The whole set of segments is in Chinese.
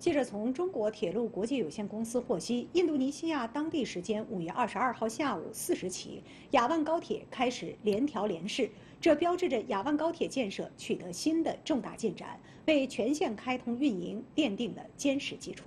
记者从中国铁路国际有限公司获悉，印度尼西亚当地时间五月二十二号下午四时起，雅万高铁开始联调联试，这标志着雅万高铁建设取得新的重大进展，为全线开通运营奠定了坚实基础。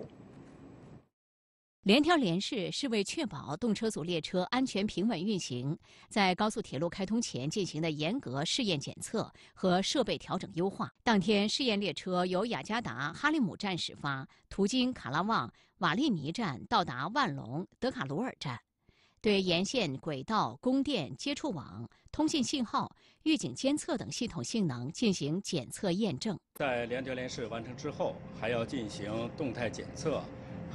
联调联试是为确保动车组列车安全平稳运行，在高速铁路开通前进行的严格试验检测和设备调整优化。当天试验列车由雅加达哈利姆站始发，途经卡拉旺瓦利尼站到达万隆德卡鲁尔站，对沿线轨道、供电、接触网、通信信号、预警监测等系统性能进行检测验证。在联调联试完成之后，还要进行动态检测。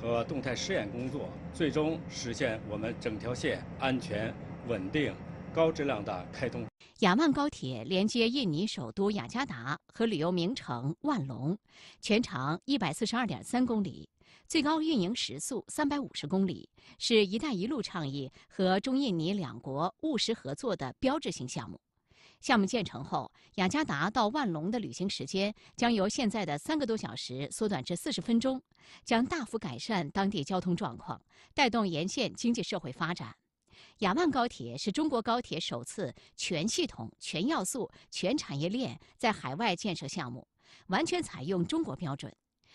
和动态试验工作，最终实现我们整条线安全、稳定、高质量的开通。雅万高铁连接印尼首都雅加达和旅游名城万隆，全长一百四十二点三公里，最高运营时速三百五十公里，是一带一路倡议和中印尼两国务实合作的标志性项目。项目建成后，雅加达到万隆的旅行时间将由现在的三个多小时缩短至四十分钟，将大幅改善当地交通状况，带动沿线经济社会发展。雅万高铁是中国高铁首次全系统、全要素、全产业链在海外建设项目，完全采用中国标准。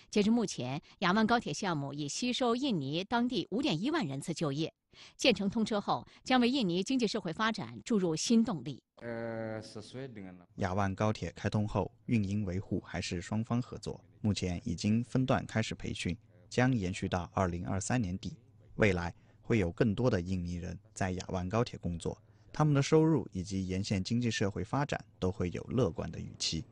截至目前，雅万高铁项目已吸收印尼当地五点一万人次就业。建成通车后，将为印尼经济社会发展注入新动力。呃，亚万高铁开通后，运营维护还是双方合作。目前已经分段开始培训，将延续到二零二三年底。未来会有更多的印尼人在亚万高铁工作，他们的收入以及沿线经济社会发展都会有乐观的预期。